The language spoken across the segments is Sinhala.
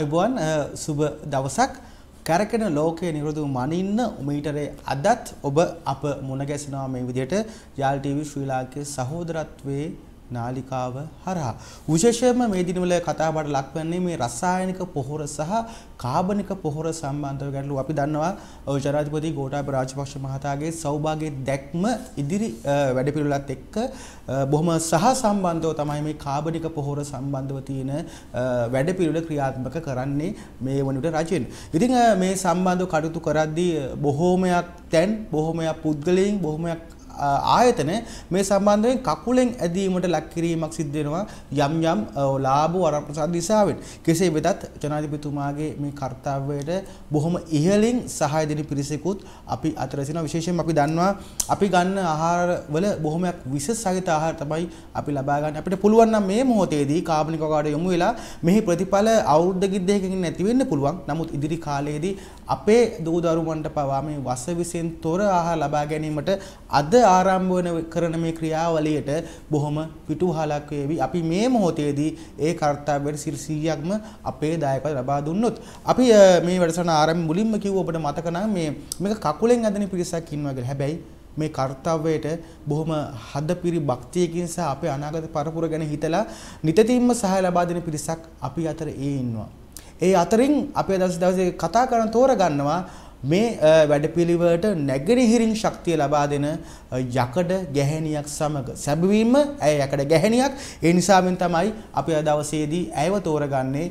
අයිබුවන් සුබ දවසක් කැරකෙන ලෝකයේ නිරුදු මනින්න මීටරේ අදත් ඔබ අප මුණගැසෙනවා මේ විදියට ජාල් ටීවී ශ්‍රී ලාංකේ සහෝදරත්වයේ නාලිකාව හරහා. විශේෂයෙන්ම මේ දිනවල කතාබහට ලක්වන්නේ මේ රසායනික පොහොර සහ කාබනික පොහොර සම්බන්ධව ගැටලු අපි දන්නවා ජනාධිපති ගෝඨාභය රාජපක්ෂ මහතාගේ සෞභාගයේ දැක්ම ඉදිරි වැඩපිළිවෙලත් එක්ක බොහොම සහසම්බන්ධව තමයි මේ කාබනික පොහොර සම්බන්ධව තියෙන වැඩපිළිවෙල ක්‍රියාත්මක කරන්නේ මේ වනිවිට රජයෙන්. ඉතින් මේ සම්බන්ධව කටයුතු කරද්දී බොහෝමයක් තැන් බොහෝමයක් පුද්ගලයන් බොහෝමයක් ආයතන මේ සම්බන්ධයෙන් කකුලෙන් ඇදීමට ලක් කිරීමක් සිද්ධ වෙනවා යම් යම් ලාභ වරප්‍රසාද දිසාවෙන්. කෙසේ වෙතත් ජනාධිපතිතුමාගේ මේ කාර්යයට බොහොම ඉහළින් සහාය දෙන පිරිසකුත් අපි අතර සිටිනවා. විශේෂයෙන් අපි දන්නවා අපි ගන්න ආහාරවල බොහොමයක් විස සහිත ආහාර තමයි අපි ලබා ගන්න. අපිට පුළුවන් නම් මේ මොහොතේදී කාබනික වගාට යොමු වෙලා මෙහි ප්‍රතිඵල අවුරුද්ද කිද්දයකින් නැති වෙන්න පුළුවන්. නමුත් ඉදිරි කාලයේදී අපේ දූ දරුවන්ට පවා මේ වස විසෙන් තොර ආහාර ලබා ගැනීමට අද ආරම්භ වන කරන මේ ක්‍රියාවලියට බොහොම පිටුවහලක් වේවි. අපි මේ මොහොතේදී ඒ කාර්යභාරයට සිල් 100ක්ම අපේ දායකත්වය ලබා දුන්නොත් අපි මේ වැඩසටහන ආරම්භ මුලින්ම කිව්ව ඔබට මතක නම් මේ මේක කකුලෙන් ඇදෙන පිරිසක් ඉන්නවා කියලා. හැබැයි මේ කර්තව්‍යයට බොහොම හදපිරි භක්තියකින් සහ අපේ අනාගත පරපුර ගැන හිතලා නිතතිම්ම සහාය ලබා දෙන පිරිසක් අපි අතර ඒ ඉන්නවා. ඒ අතරින් අපේ දවස් දවසේ කතා කරන තෝරගන්නවා මේ වැඩපිළිවට නැගිරිහිරින් ශක්තිය ලබා දෙන යකඩ ගැහැණියක් සමග සැබවීම ඇය යකඩ ගැහැණියක් ඒ නිසාවෙන් තමයි අපි අද දවසේදී ඇයව තෝරගන්නේ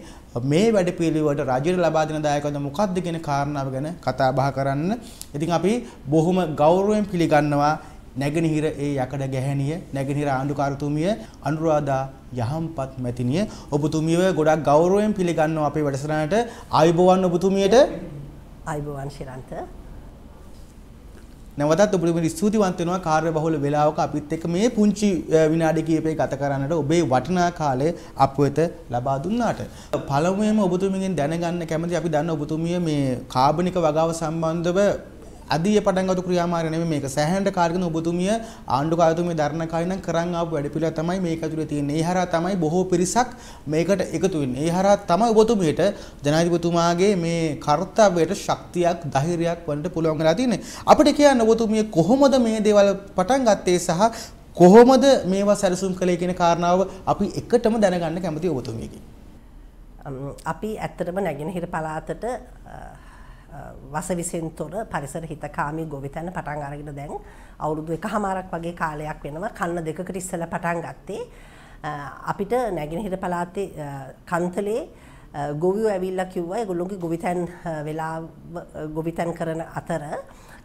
මේ වැඩපිළිවෙලට රජයට ලබා දෙන දායකත්ව මොකක්ද කියන කාරණාව ගැන කතා බහ කරන්න. ඉතින් අපි බොහොම ගෞරවයෙන් පිළිගන්නවා නැගෙනහිර ඒ යකඩ ගැහැණිය නැගෙනහිර ආණ්ඩුකාරතුමිය අනුරාධා යහම්පත් මැතිනිය ඔබතුමියව ගොඩක් ගෞරවයෙන් පිළිගන්නවා අපේ වැඩසටහනට ආයුබෝවන් ඔබතුමියට අයිබෝවන් ශිරන්ත නැවතත් ඔබට ස්තුතිවන්ත වෙනවා කාර්යබහුල වේලාවක අපිත් එක්ක මේ පුංචි විනාඩි කිහිපයක් ගත කරන්නට ඔබේ වටිනා කාලය අප වෙත ලබා දුන්නාට පළමුවෙන්ම ඔබතුමියගෙන් දැනගන්න කැමති අපි දන්න ඔබතුමිය මේ කාබනික වගාව සම්බන්ධව අදිය පටන්ගතු ක්‍රියාමාරය නෙමෙයි මේක සෑහෙන කාර්යගෙන ඔබතුමිය ආණ්ඩු කාර්යතුමිය දරණ කාලේ නම් කරන් ආපු වැඩපිළිවෙල තමයි මේක ඇතුලේ තියෙන්නේ. ඒ හරහා තමයි බොහෝ පිරිසක් මේකට එකතු වෙන්නේ. ඒ හරහා තමයි ඔබතුමියට ජනාධිපතිතුමාගේ මේ කාර්යත්වයට ශක්තියක් ධෛර්යයක් වන්නට පුළුවන් වෙලා තියෙන්නේ. අපිට කියන්න ඔබතුමිය කොහොමද මේ දේවල් පටන් ගත්තේ සහ කොහොමද මේවා සැලසුම් කළේ කියන කාරණාව අපි එකටම දැනගන්න කැමති ඔබතුමියකින්. අපි ඇත්තටම නැගෙනහිර පළාතට වසවිසෙන් තොර පරිසර හිතකාමී ගොවිතැන පටන් අරගෙන දැන් අවුරුදු එක හමාරක් වගේ කාලයක් වෙනවා කන්න දෙකකට ඉස්සල පටන් ගත්තේ. අපිට නැගෙනහිර පලාතේ කන්තලේ ගොවියෝ ඇවිල්ලා කිව්වා ඒගොල්ලෝගේ ගොවිතැන් වෙලා ගොවිතැන් කරන අතර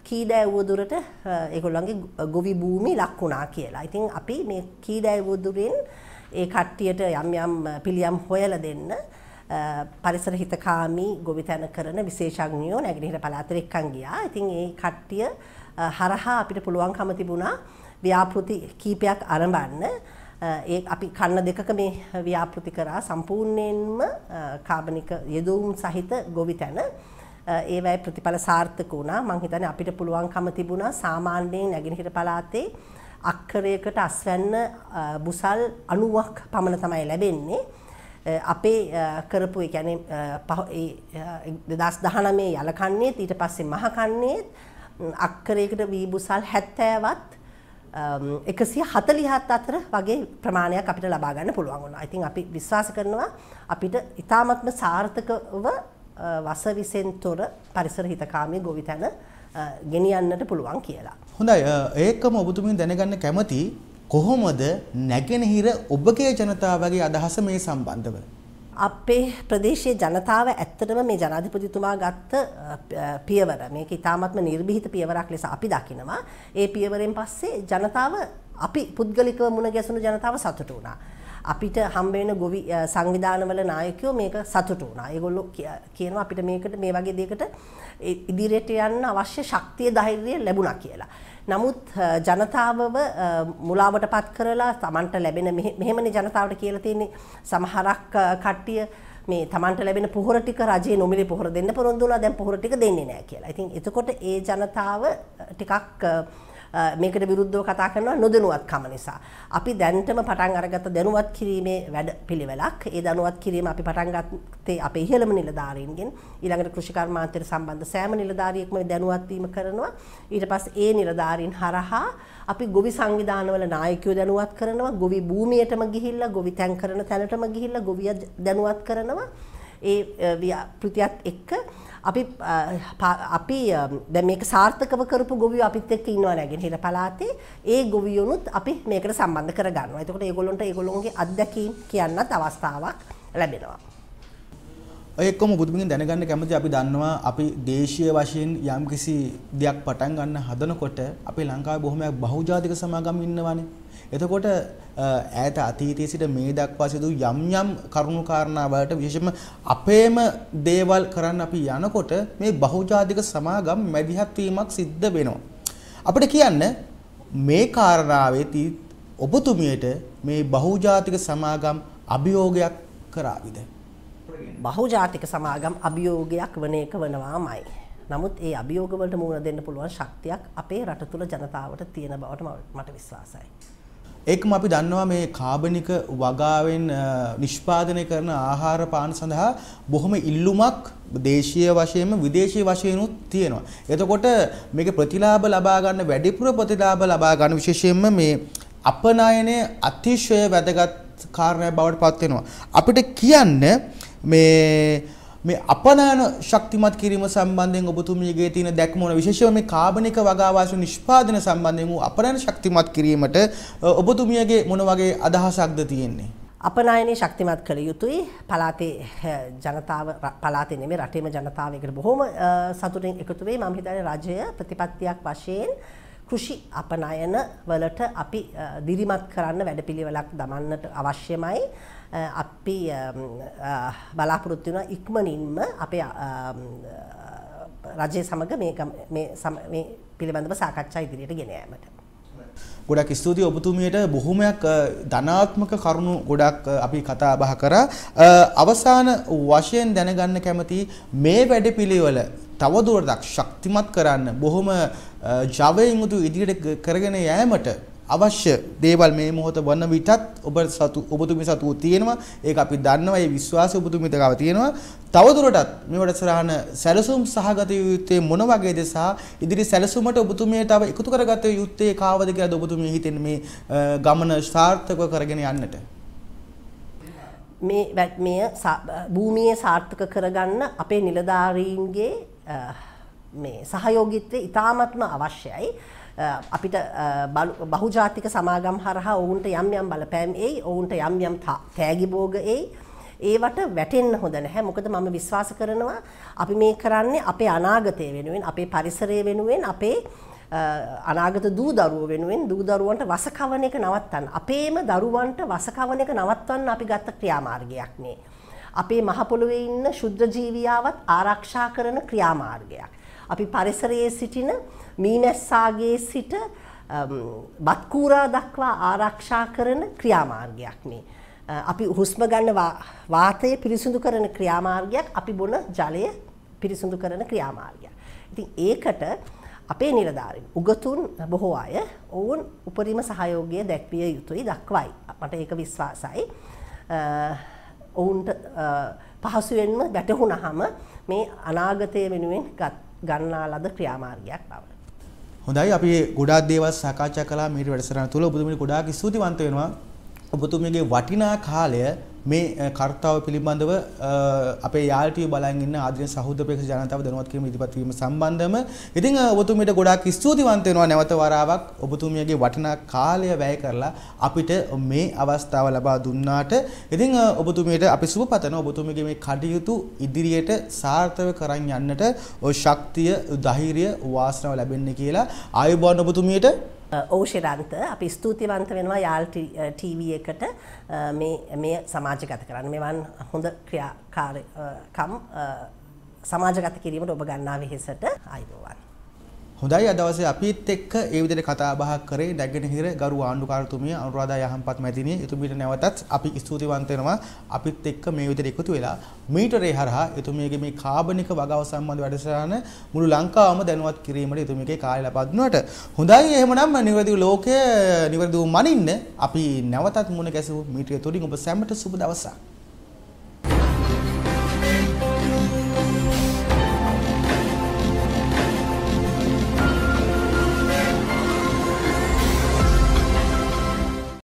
කීදෑවුව දුරට ඒගොල්ලන්ගේ ගොවි භූමි ලක් වුණා කියලා. ඉතින් අපි මේ කීදෑවුව දුරෙන් ඒ කට්ටියට යම් යම් පිළියම් හොයලා දෙන්න පරිසර හිතකාමී ගොවිතැන කරන විශේෂඥයෝ නැගෙනහිර පළාතට එක්කන් ගියා. ඉතින් ඒ කට්ටිය හරහා අපිට පුළුවන්කම තිබුණා ව්‍යාපෘති කීපයක් අරඹන්න. ඒ අපි කන්න දෙකක මේ ව්‍යාපෘති කරා සම්පූර්ණයෙන්ම කාබනික යෙදවුම් සහිත ගොවිතැන. ඒවයි ප්‍රතිඵල සාර්ථක වුණා. මං හිතන්නේ අපිට පුළුවන්කම තිබුණා සාමාන්‍යයෙන් නැගෙනහිර පළාතේ අක්කරයකට අස්වැන්න බුසල් 90ක් පමණ තමයි ලැබෙන්නේ. අපේ කරපු එකැන දෙදස් දහනමේ යලකන්නේත් ඊට පස්සේ මහකන්නේත් අක්කරයකට වීබුසල් හැත්තෑවත් එකසිය හතලිහත් අතර වගේ ප්‍රමාණයක් අපිට ලබාගන්න පුළුවන්ගුණ ඉතින් අපි විශ්වාස කරනවා අපිට ඉතාමත්ම සාර්ථකව වස විසෙන් තොර පරිසර හිතකාමී ගොවිතැන ගෙනියන්නට පුළුවන් කියලා. හොඳයි ඒකම ඔබතුමින් දැනගන්න කැමති කොහොමද නැගෙනහිර ඔබගේ ජනතාවගේ අදහස මේ සම්බන්ධව. අපේ ප්‍රදේශයේ ජනතාව ඇත්තටම මේ ජනාධිපතිතුමා ගත්ත පියවර මේක ඉතාමත්ම නිර්භීත පියවරක් ලෙස අපි දකිනවා. ඒ පියවරෙන් පස්සේ ජනතාව අපි පුද්ගලිකව මුණ ගැසුණු ජනතාව සතුට වුණා. අපිට හම්බෙන ගොවි සංවිධානවල නායකයෝ මේක සතුටු වුණා. ඒගොල්ලෝ කියනවා අපිට මේකට මේ වගේ දෙයකට ඉදිරියට යන්න අවශ්‍ය ශක්තිය ධෛර්යය ලැබුණා කියලා. නමුත් ජනතාවව මුලාවට පත් කරලා තමන්ට ලැබෙන මෙහෙමනි ජනතාවට කියලා තියෙන්නේ සමහරක් කට්ටිය මේ තමන්ට ලැබෙන පොහොර ටික රජයේ නොමිලේ පොහොර දෙන්න පොරොන්දු වුණා දැන් පොහොර ටික දෙන්නේ නැහැ කියලා. ඉතින් එතකොට ඒ ජනතාව ටිකක් මේකට විරුද්ධව කතා කරනවා නොදනුවත් කම නිසා. අපි දැන්ටම පටන් අරගත දැනුවත් කිරීමේ වැඩ පිළිවෙලක්. ඒ දැනුවත් කිරීම අපි පටන් ගත්තේ අපේ ඉහළම නිලධාරීන්ගෙන්. ඊළඟට කෘෂිකර්මාන්තයට සම්බන්ධ සෑම නිලධාරියෙක්ම දැනුවත් වීම කරනවා. ඊට පස්සේ ඒ නිලධාරීන් හරහා අපි ගොවි සංවිධානවල නායකයෝ දැනුවත් කරනවා. ගොවි භූමියටම ගිහිල්ලා ගොවි තැන් කරන තැනටම ගිහිල්ලා ගොවිය දැනුවත් කරනවා. ඒ ප්‍රතියත් එක්ක අපි අපි දැන් මේක සාර්ථකව කරපු ගොවියෝ අපිත් එක්ක ඉන්නවා නැගෙන හිර පළාතේ ඒ ගොවියොනුත් අපි මේකට සම්බන්ධ කරගන්නවා. එතකොට ඒගොල්ලන්ට ඒගොල්ලොන්ගේ අත්දැකීම් කියන්නත් අවස්ථාවක් ලැබෙනවා. එක්කොම බුදුමින් දැනගන්න කැමති අපි දන්නවා අපි දේශීය වශයෙන් යම් කිසි දෙයක් පටන් ගන්න හදනකොට අපි ලංකාවේ බොහොමයක් බහුජාතික සමාගම් ඉන්නවානේ. එතකොට ඈත අතීතයේ සිට මේ දක්වා සිදු යම් යම් කරුණු කාරණා වලට විශේෂයෙන්ම අපේම දේවල් කරන්න අපි යනකොට මේ බහුජාතික සමාගම් මැදිහත් වීමක් සිද්ධ වෙනවා. අපිට කියන්න මේ කාරණාවේදී ඔබතුමියට මේ බහුජාතික සමාගම් අභියෝගයක් කරාවිද? බහුජාතික සමාගම් අභියෝගයක් වන එක වනවාමයි. නමුත් ඒ අභියෝගවලට මුහුණ දෙන්න පුළුවන් ශක්තියක් අපේ රට තුළ ජනතාවට තියෙන බවට මට විශ්වාසයි. ඒකම අපි දන්නවා මේ කාබනික වගාවෙන් නිෂ්පාදනය කරන ආහාර පාන සඳහා බොහොම ඉල්ලුමක් දේශීය වශයෙන්ම විදේශීය වශයෙන්ුත් තියෙනවා. එතකොට මේක ප්‍රතිලාභ ලබා ගන්න වැඩිපුර ප්‍රතිලාභ ලබා ගන්න විශේෂයෙන්ම මේ අපනයනයේ අතිශය වැදගත් කාරණයක් බවට පත් වෙනවා. අපිට කියන්න මේ මේ අපනයන ශක්තිමත් කිරීම සම්බන්ධයෙන් ඔබතුමියගේ තියෙන දැක්ම වන විශේෂව මේ කාබනික වගාවාසු නිෂ්පාදන සම්බන්ධයෙන් වූ අපනයන ශක්තිමත් කිරීමට ඔබතුමියගේ මොන වගේ අදහසක්ද තියෙන්නේ අපනයනේ ශක්තිමත් කළ යුතුයි පලාතේ ජනතාව පලාතේ නෙමෙයි රටේම ජනතාව එකට බොහොම සතුටින් එකතු වෙයි මම හිතන්නේ රජය ප්‍රතිපත්තියක් වශයෙන් කෘෂි අපනයන වලට අපි දිරිමත් කරන්න වැඩපිළිවෙලක් දමන්නට අවශ්‍යමයි. අපි බලාපොරොත්තු වෙන ඉක්මනින්ම අපේ රජය සමග මේ පිළිබඳව සාකච්ඡා ඉදිරියට ගෙන යාමට. ගොඩක් ස්තුතියි ඔබතුමියට බොහොමයක් ධනාත්මක කරුණු ගොඩක් අපි කතා බහ කරා අවසාන වශයෙන් දැනගන්න කැමති මේ වැඩපිළිවෙල තවදුරටත් ශක්තිමත් කරන්න බොහොම ජවයෙන් යුතු ඉදිරියට කරගෙන යෑමට අවශ්‍ය දේවල් මේ මොහොත වන්න විටත් ඔබ සතු ඔබතුමි සතු තියෙනවා ඒක අපි දන්නවා ඒ විශ්වාසය ඔබතුමිට ගාව තියෙනවා තවදුරටත් මේ වැඩසටහන සැලසුම් සහගත යුත්තේ මොන වගේද සහ ඉදිරි සැලසුමට ඔබතුමිය තව එකතු කරගත යුත්තේ කාවද කියලාද ඔබතුමිය හිතන්නේ මේ ගමන සාර්ථකව කරගෙන යන්නට මේ වැට්මය භූමියේ සාර්ථක කරගන්න අපේ නිලධාරීන්ගේ මේ සහයෝගිත්වය ඉතාමත්ම අවශ්‍යයි. අපිට බහුජාතික සමාගම් හරහා ඔවුන්ට යම් යම් බලපෑම් එයි ඔවුන්ට යම් යම් තෑගිබෝග එයි ඒවට වැටෙන්න හොඳ නැහැ මොකද මම විශ්වාස කරනවා අපි මේ කරන්නේ අපේ අනාගතය වෙනුවෙන් අපේ පරිසරය වෙනුවෙන් අපේ අනාගත දූ දරුව වෙනුවෙන් දූ දරුවන්ට වසකවන එක නවත්තන්න අපේම දරුවන්ට වසකවන එක නවත්වන්න අපි ගත්ත ක්‍රියාමාර්ගයක් මේ අපේ මහ පොළොවේ ඉන්න ශුද්ධ ජීවියාවත් ආරක්ෂා කරන ක්‍රියාමාර්ගයක්. අපි පරිසරයේ සිටින මීමැස්සාගේ සිට බත් කූරා දක්වා ආරක්ෂා කරන ක්‍රියාමාර්ගයක් මේ. අපි හුස්ම ගන්න වාතය පිරිසිදු කරන ක්‍රියාමාර්ගයක්, අපි බොන ජලය පිරිසිදු කරන ක්‍රියාමාර්ගයක්. ඉතින් ඒකට අපේ නිලධාරීන් උගතුන් බොහෝ අය ඔවුන් උපරිම සහයෝගය දැක්විය යුතුයි දක්වයි. මට ඒක විශ්වාසයි. ඔවුන්ට පහසුවෙන්ම වැටහුණහම මේ අනාගතය වෙනුවෙන් ගන්නා ලද ක්‍රියාමාර්ගයක් බව. හොඳයි අපි ගොඩාක් දේවල් සාකච්ඡා කළා මේ වැඩසටහන තුළ ඔබතුමනි ගොඩාක් ස්තුතිවන්ත වෙනවා. ඔබතුමගේ වටිනා කාලය මේ කර්තාව පිළිබඳව අපේ යාල්ටිය බලන් ඉන්න ආදරණීය සහෝදර ප්‍රේක්ෂක ජනතාව දැනුවත් කිරීම ඉදිරිපත් වීම සම්බන්ධවම ඉතින් ඔබතුමියට ගොඩාක් ස්තුතිවන්ත වෙනවා නැවත වතාවක් ඔබතුමියගේ වටිනා කාලය වැය කරලා අපිට මේ අවස්ථාව ලබා දුන්නාට ඉතින් ඔබතුමියට අපි සුබ පතනවා ඔබතුමියගේ මේ කටයුතු ඉදිරියට සාර්ථක කරන් යන්නට ඔය ශක්තිය ධෛර්යය වාසනාව ලැබෙන්නේ කියලා ආයුබෝවන් ඔබතුමියට ඕෂෙරන්ත අපි ස්තුතිවන්ත වෙනවා යාල්ටව එකට මේ සමාජගත කරන්න මෙවන් හොඳ ක්‍රියාකාරකම් සමාජගත කිරීමට ඔබ ගන්නා වෙහෙසට අයිබෝවන්. හොඳයි අදවසේ අපිත් එක්ක ඒ විදිහට කතා බහ කරේ නැගෙනහිර ගරු ආණ්ඩුකාරතුමිය අනුරාධා යහම්පත් මැතිණිය එතුමියට නැවතත් අපි ස්තුතිවන්ත වෙනවා අපිත් එක්ක මේ විදිහට එකතු වෙලා මීටරේ හරහා එතුමියගේ මේ කාබනික වගාව සම්බන්ධ වැඩසටහන මුළු ලංකාවම දැනුවත් කිරීමට එතුමියගේ කාලය ලබා දුන්නාට හොඳයි එහෙමනම් නිවැරදි ලෝකය නිවැරදිව මනින්න අපි නැවතත් මුණ ගැසෙමු මීටරේ තුලින් ඔබ සැමට සුබ දවසක්